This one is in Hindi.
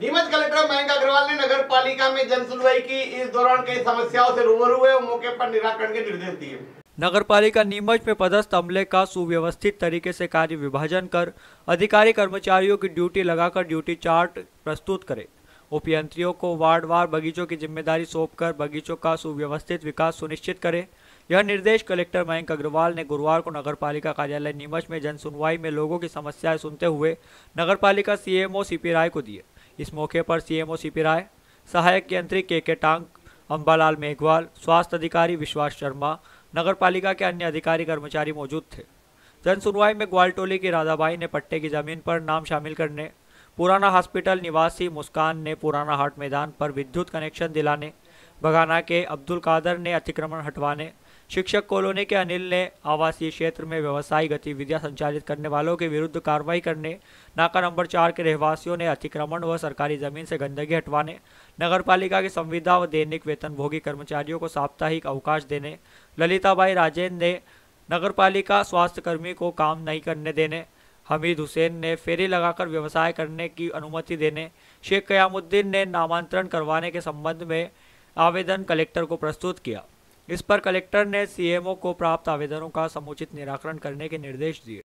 नीमच कलेक्टर मयंक अग्रवाल ने नगर पालिका में जन सुनवाई की इस दौरान कई समस्याओं से रूबरू हुए और मौके पर निराकरण के निर्देश दिए नगर पालिका नीमच में पदस्थ अमले का सुव्यवस्थित तरीके से कार्य विभाजन कर अधिकारी कर्मचारियों की ड्यूटी लगाकर ड्यूटी चार्ट प्रस्तुत करे उपयंत्रियों को वार्डवार बगीचों की जिम्मेदारी सौंपकर बगीचों का सुव्यवस्थित विकास सुनिश्चित करे यह निर्देश कलेक्टर मयंक अग्रवाल ने गुरुवार को नगर पालिका कार्यालय नीमच में जन सुनवाई में लोगों की समस्याएं सुनते हुए नगरपालिका सीएमओ सीपी राय को दिए इस मौके पर सीएमओ सीपी राय सहायक यंत्री के के टांग अम्बालाल मेघवाल स्वास्थ्य अधिकारी विश्वास शर्मा नगर पालिका के अन्य अधिकारी कर्मचारी मौजूद थे जन सुनवाई में ग्वालटोली की राधाबाई ने पट्टे की जमीन पर नाम शामिल करने पुराना हॉस्पिटल निवासी मुस्कान ने पुराना हाट मैदान पर विद्युत कनेक्शन दिलाने बगाना के अब्दुल कादर ने अतिक्रमण हटवाने शिक्षक कॉलोनी के अनिल ने आवासीय क्षेत्र में व्यवसायिक गतिविधियां संचालित करने वालों के विरुद्ध कार्रवाई करने नाका नंबर चार के रहवासियों ने अतिक्रमण व सरकारी जमीन से गंदगी हटवाने नगर पालिका की संविदा व दैनिक वेतनभोगी कर्मचारियों को साप्ताहिक अवकाश देने ललिताबाई राजेंद्र ने नगर पालिका स्वास्थ्यकर्मी को काम नहीं करने देने हमीद हुसैन ने फेरी लगाकर व्यवसाय करने की अनुमति देने शेख कयामुद्दीन ने नामांतरण करवाने के संबंध में आवेदन कलेक्टर को प्रस्तुत किया इस पर कलेक्टर ने सीएमओ को प्राप्त आवेदनों का समुचित निराकरण करने के निर्देश दिए